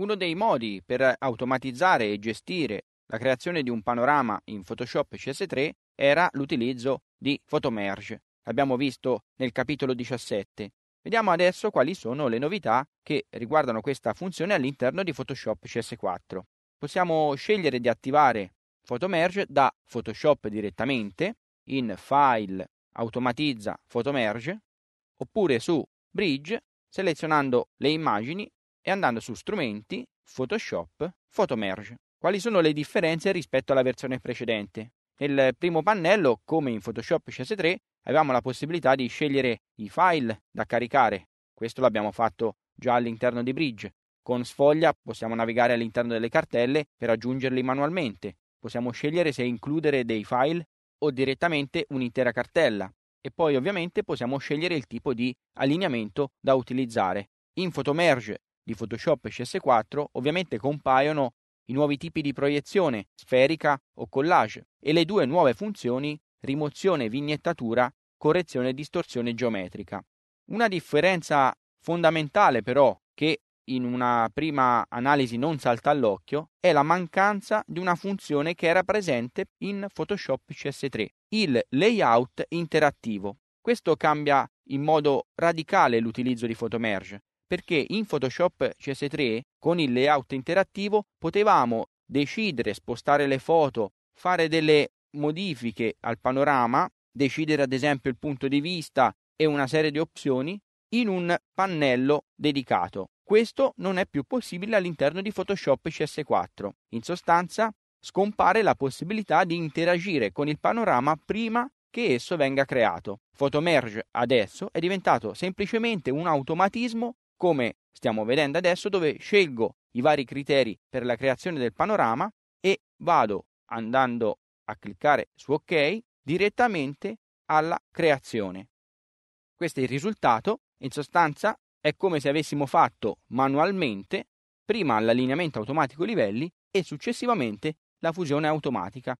Uno dei modi per automatizzare e gestire la creazione di un panorama in Photoshop CS3 era l'utilizzo di Photomerge. L'abbiamo visto nel capitolo 17. Vediamo adesso quali sono le novità che riguardano questa funzione all'interno di Photoshop CS4. Possiamo scegliere di attivare Photomerge da Photoshop direttamente in File Automatizza Photomerge oppure su Bridge selezionando le immagini e andando su Strumenti, Photoshop, Photomerge. Quali sono le differenze rispetto alla versione precedente? Nel primo pannello, come in Photoshop CS3, avevamo la possibilità di scegliere i file da caricare. Questo l'abbiamo fatto già all'interno di Bridge. Con sfoglia possiamo navigare all'interno delle cartelle per aggiungerli manualmente. Possiamo scegliere se includere dei file o direttamente un'intera cartella. E poi ovviamente possiamo scegliere il tipo di allineamento da utilizzare. In Photomerge di Photoshop CS4 ovviamente compaiono i nuovi tipi di proiezione, sferica o collage, e le due nuove funzioni, rimozione vignettatura, correzione e distorsione geometrica. Una differenza fondamentale però, che in una prima analisi non salta all'occhio, è la mancanza di una funzione che era presente in Photoshop CS3, il layout interattivo. Questo cambia in modo radicale l'utilizzo di Photomerge, perché in Photoshop CS3 con il layout interattivo potevamo decidere, spostare le foto, fare delle modifiche al panorama, decidere ad esempio il punto di vista e una serie di opzioni in un pannello dedicato. Questo non è più possibile all'interno di Photoshop CS4. In sostanza, scompare la possibilità di interagire con il panorama prima che esso venga creato. Photomerge adesso è diventato semplicemente un automatismo come stiamo vedendo adesso, dove scelgo i vari criteri per la creazione del panorama e vado andando a cliccare su OK direttamente alla creazione. Questo è il risultato, in sostanza è come se avessimo fatto manualmente prima l'allineamento automatico livelli e successivamente la fusione automatica